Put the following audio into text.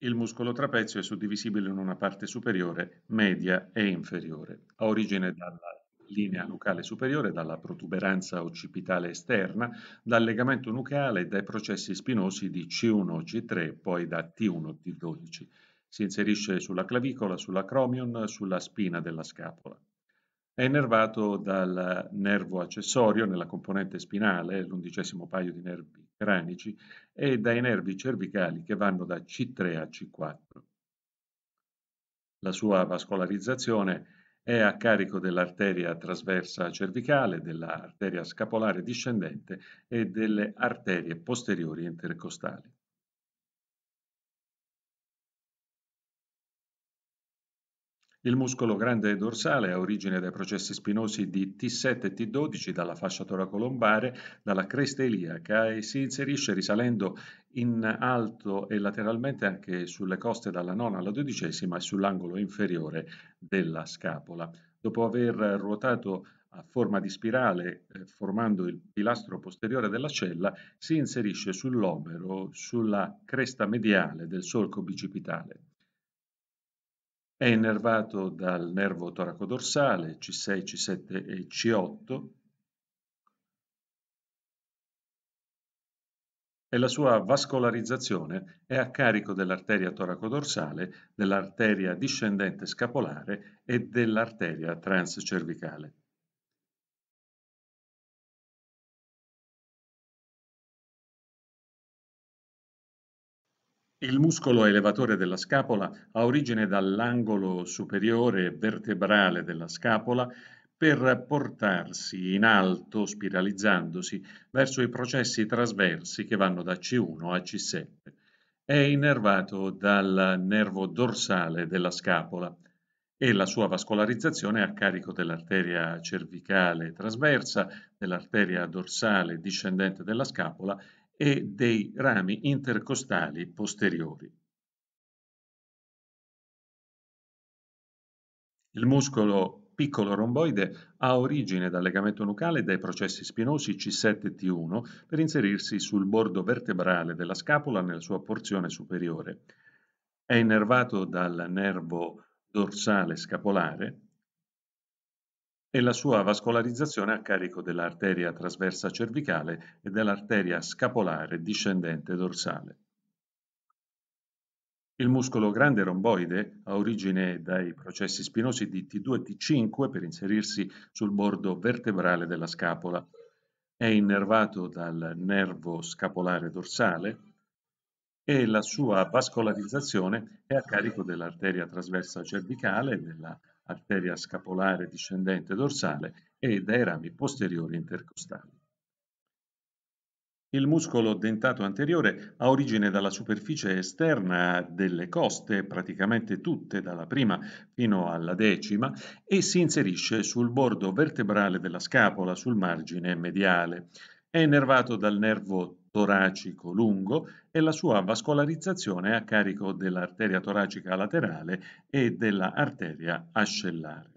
Il muscolo trapezio è suddivisibile in una parte superiore, media e inferiore. Ha origine dalla linea nucale superiore, dalla protuberanza occipitale esterna, dal legamento nucale e dai processi spinosi di C1-C3, poi da T1-T12. Si inserisce sulla clavicola, sull'acromion, sulla spina della scapola. È innervato dal nervo accessorio nella componente spinale, l'undicesimo paio di nervi cranici, e dai nervi cervicali che vanno da C3 a C4. La sua vascolarizzazione è a carico dell'arteria trasversa cervicale, dell'arteria scapolare discendente e delle arterie posteriori intercostali. Il muscolo grande dorsale ha origine dai processi spinosi di T7 e T12 dalla fascia toracolombare, dalla cresta iliaca e si inserisce risalendo in alto e lateralmente anche sulle coste dalla nona alla dodicesima e sull'angolo inferiore della scapola. Dopo aver ruotato a forma di spirale, eh, formando il pilastro posteriore della cella, si inserisce sull'omero, sulla cresta mediale del solco bicipitale. È innervato dal nervo toracodorsale C6, C7 e C8 e la sua vascolarizzazione è a carico dell'arteria toracodorsale, dell'arteria discendente scapolare e dell'arteria transcervicale. Il muscolo elevatore della scapola ha origine dall'angolo superiore vertebrale della scapola per portarsi in alto, spiralizzandosi, verso i processi trasversi che vanno da C1 a C7. È innervato dal nervo dorsale della scapola e la sua vascolarizzazione è a carico dell'arteria cervicale trasversa, dell'arteria dorsale discendente della scapola e dei rami intercostali posteriori. Il muscolo piccolo romboide ha origine dal legamento nucale e dai processi spinosi C7-T1 per inserirsi sul bordo vertebrale della scapola nella sua porzione superiore. È innervato dal nervo dorsale scapolare e la sua vascolarizzazione a carico dell'arteria trasversa cervicale e dell'arteria scapolare discendente dorsale. Il muscolo grande romboide ha origine dai processi spinosi di T2 e T5 per inserirsi sul bordo vertebrale della scapola. È innervato dal nervo scapolare dorsale e la sua vascolarizzazione è a carico dell'arteria trasversa cervicale, e della arteria scapolare discendente dorsale e dai rami posteriori intercostali. Il muscolo dentato anteriore ha origine dalla superficie esterna delle coste, praticamente tutte, dalla prima fino alla decima, e si inserisce sul bordo vertebrale della scapola, sul margine mediale. È innervato dal nervo toracico lungo e la sua vascolarizzazione a carico dell'arteria toracica laterale e dell'arteria ascellare.